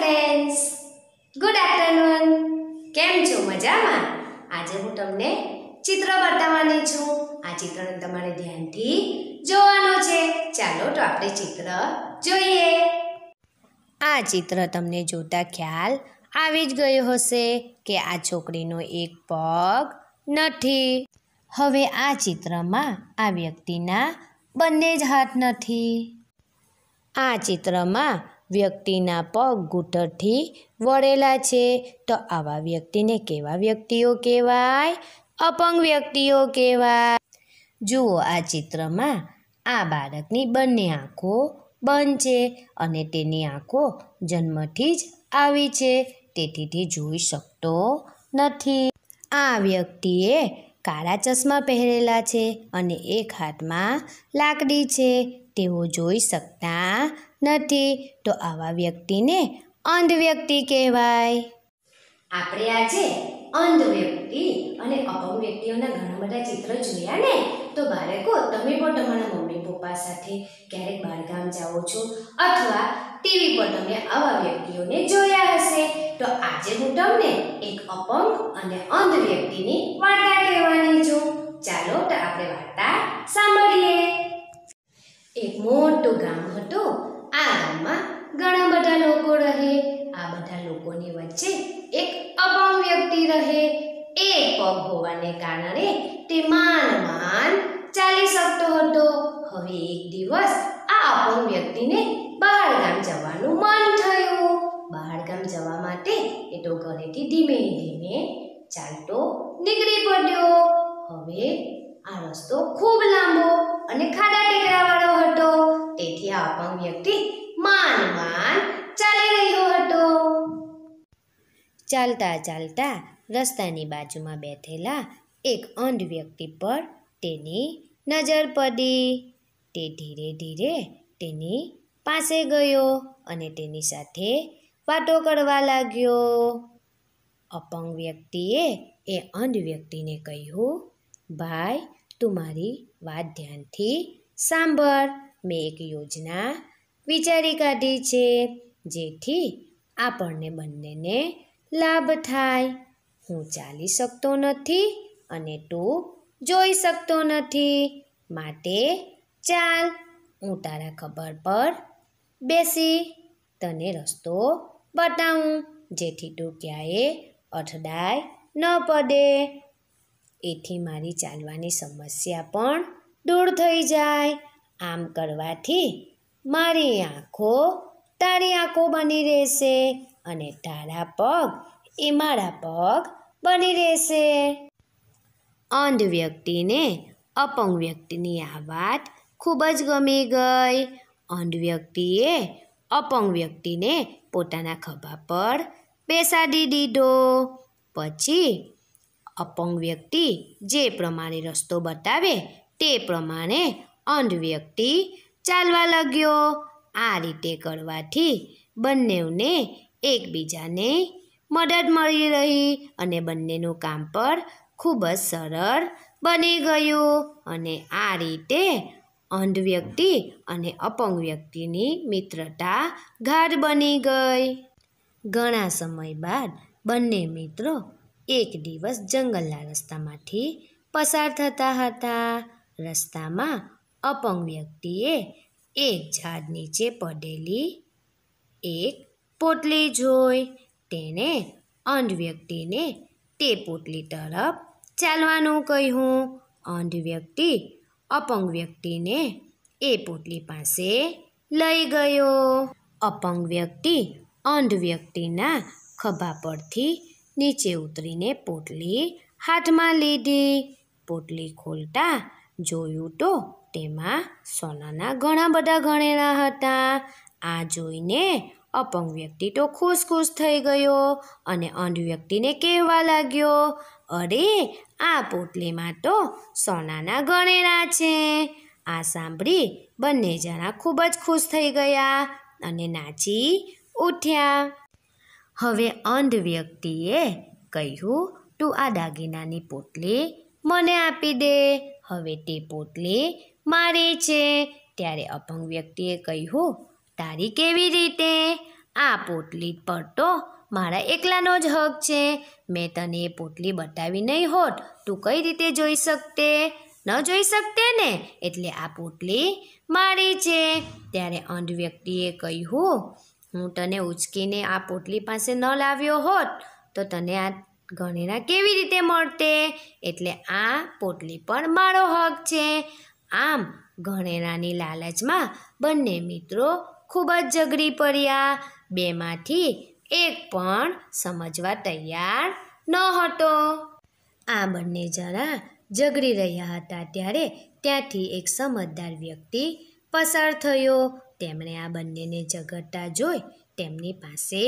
friends good afternoon કેમ છો મજામાં આજે હું તમને ચિત્ર બતાવવાની છું આ ચિત્રને તમારે ધ્યાનથી જોવાનું છે ચાલો તો આપણે ચિત્ર જોઈએ આ ચિત્ર તમને જોતા ખ્યાલ આવી જ ગયો હશે કે આ છોકરીનો એક પગ નથી હવે આ ચિત્રમાં આ વ્યક્તિના બંને જ હાથ નથી આ ચિત્રમાં વ્યક્તિના પગ ઘૂંટણથી વળેલા છે તો આવા વ્યક્તિને કેવા વ્યક્તિઓ કહેવાય અપંગ વ્યક્તિઓ કહેવાય જુઓ આ ચિત્રમાં આ બાળકની બંને આંખો બંધ છે અને તેની આંખો જન્મથી જ આવી છે તેથી તે જોઈ શકતો નથી આ વ્યક્તિએ કાળા ચશ્મા પહેરેલા છે અને એક હાથમાં લાકડી છે તેઓ જોઈ શકતા નથી તો આવા વ્યક્તિને અંધ વ્યક્તિ કહેવાય આપણે આજે અંધ વ્યક્તિ અને અપંગ વ્યક્તિઓના ઘણા બધા ચિત્ર જોયા ને તો બાળકો તમે પણ તમારા મમ્મી પપ્પા સાથે ક્યારેક બહારગામ જાઓ છો અથવા ટીવી પર તમે આવા વ્યક્તિઓને જોયા હશે તો આજે હું તમને એક અપંગ અને અંધ વ્યક્તિની વાર્તા કહેવાની છું ચાલો તો આપણે વાર્તા સાંભળીએ એક મોટું ગામ હતું આ ગામમાં ઘણા બધા લોકો રહે આ બધા લોકોની વચ્ચે એક અપંગ વ્યક્તિ રહે એક પગ હોવાને કારણે તે માન માન ચાલી શકતો હતો હવે એક દિવસ આ અપંગ વ્યક્તિને બહાર ગામ જવાનું મન થયું બહાર ગામ જવા માટે એ તો ઘરેથી ધીમે ધીમે ચાલતો નીકળી પડ્યો હવે આ રસ્તો ખૂબ લાંબો અને ખાડા ટેકરાવાળો હતો તેથી આ અપંગ વ્યક્તિ માન માન ચાલી રહ્યો હતો ચાલતા ચાલતા રસ્તાની બાજુમાં બેઠેલા એક અંધ વ્યક્તિ પર તેની નજર પડી તે ધીરે ધીરે તેની પાસે ગયો અને તેની સાથે વાતો કરવા લાગ્યો અપંગ વ્યક્તિએ એ અંધ વ્યક્તિને કહ્યું ભાઈ તું મારી વાત ધ્યાનથી સાંભળ મેં એક યોજના વિચારી કાઢી છે જેથી આપણને બંનેને લાભ થાય હું ચાલી શકતો નથી અને તું જોઈ શકતો નથી માટે ચાલ હું તારા ખબર પર બેસી તને રસ્તો બતાવું જેથી તું ક્યાંય અથડાય ન પડે એથી મારી ચાલવાની સમસ્યા પણ દૂર થઈ જાય આમ કરવાથી મારી આંખો તારી આંખો બની રહેશે અને તારા પગ એ મારા પગ બની રહેશે અંધ વ્યક્તિને અપંગ વ્યક્તિની આ વાત ખૂબ જ ગમી ગઈ અંધ વ્યક્તિએ અપંગ વ્યક્તિને પોતાના ખભા પર બેસાડી દીધો પછી અપંગ વ્યક્તિ જે પ્રમાણે રસ્તો બતાવે તે પ્રમાણે અંધ વ્યક્તિ ચાલવા લાગ્યો આ રીતે કરવાથી બંનેઓને એકબીજાને મદદ મળી રહી અને બંનેનું કામ પણ ખૂબ જ સરળ બની ગયું અને આ રીતે અંધ વ્યક્તિ અને અપંગ વ્યક્તિની મિત્રતા ગાઢ બની ગઈ ઘણા સમય બાદ બંને મિત્રો એક દિવસ જંગલના રસ્તામાંથી પસાર થતા હતા રસ્તામાં અપંગ વ્યક્તિએ એક ઝાડ નીચે પડેલી એક પોટલી જોઈ તેણે અંધ વ્યક્તિને તે પોટલી તરફ ચાલવાનું કહ્યું અંધ વ્યક્તિ અપંગ વ્યક્તિને એ પોટલી પાસે લઈ ગયો અપંગ વ્યક્તિ અંધ વ્યક્તિના ખભા પરથી નીચે ઉતરીને પોટલી હાથમાં લીધી પોટલી ખોલતા જોયું તો તેમાં સોનાના ઘણા બધા ગણેલા હતા આ જોઈને અપંગ વ્યક્તિ તો ખુશ ખુશ થઈ ગયો અને અંધ વ્યક્તિને કહેવા લાગ્યો અરે આ પોટલીમાં તો સોનાના ગણેલા છે આ સાંભળી બંને જણા ખૂબ જ ખુશ થઈ ગયા અને નાચી ઉઠ્યા હવે અંધ વ્યક્તિએ કહ્યું તું આ દાગીનાની પોટલી મને આપી દે હવે તે પોટલી મારે છે ત્યારે અપંગ વ્યક્તિએ કહ્યું તારી કેવી રીતે આ પોટલી પર તો મારા એકલાનો જ હક છે મેં તને એ પોટલી બતાવી નહીં હોત તું કઈ રીતે જોઈ શકતે ન જોઈ શકતે ને એટલે આ પોટલી મારી છે ત્યારે અંધ વ્યક્તિએ કહ્યું હું તને ઉચકીને આ પોટલી પાસે ન લાવ્યો હોત તો તને આ ગણેરા કેવી રીતે મળતે એટલે આ પોટલી પણ મારો હક છે આમ ગણેરાની લાલચમાં બંને મિત્રો ખૂબ જ ઝઘડી પડ્યા બેમાંથી એક પણ સમજવા તૈયાર ન હતો આ બંને જરા ઝઘડી રહ્યા હતા ત્યારે ત્યાંથી એક સમજદાર વ્યક્તિ પસાર થયો તેમણે આ બંનેને ઝઘડતા જોઈ તેમની પાસે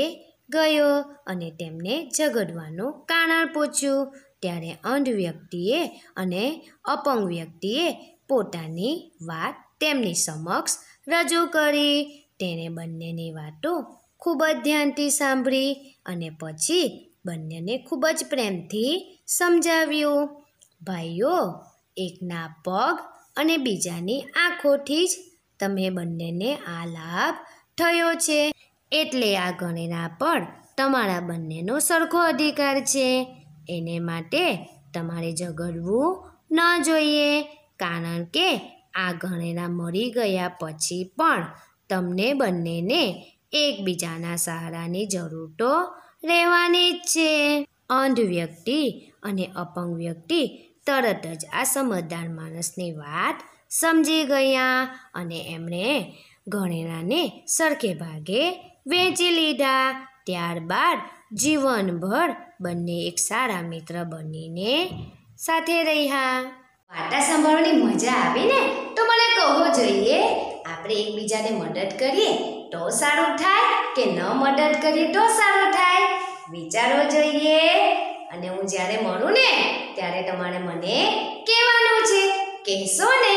ગયો અને તેમને ઝઘડવાનું કારણ પૂછ્યું ત્યારે અંધ વ્યક્તિએ અને અપંગ વ્યક્તિએ પોતાની વાત તેમની સમક્ષ રજૂ કરી તેણે બંનેની વાતો ખૂબ જ ધ્યાનથી સાંભળી અને પછી બંનેને ખૂબ જ પ્રેમથી સમજાવ્યું ભાઈઓ એકના પગ અને બીજાની આંખોથી જ તમે બંનેને આ લાભ થયો છે એટલે આ ગણેના પર તમારા બંનેનો સરખો અધિકાર છે એને માટે તમારે ઝઘડવું ન જોઈએ કારણ કે આ ગણેના મરી ગયા પછી પણ તમને બંનેને એકબીજાના સહારાની જરૂર તો રહેવાની જ છે અંધ વ્યક્તિ અને અપંગ વ્યક્તિ તરત જ આ સમજદાર માણસની વાત સમજી ગયા અને એમણે ઘરેણાને સરખે ભાગે વેચી લીધા ત્યારબાદ જીવનભર બંને એક સારા મિત્ર બનીને સાથે રહ્યા વાર્તા સાંભળવાની મજા આવી ને તો મને કહો જોઈએ આપણે એકબીજાને મદદ કરીએ તો સારું થાય કે ન મદદ કરીએ તો સારું થાય વિચારો જોઈએ અને હું જ્યારે મળું ને ત્યારે તમારે મને કહેવાનું છે કહેશો ને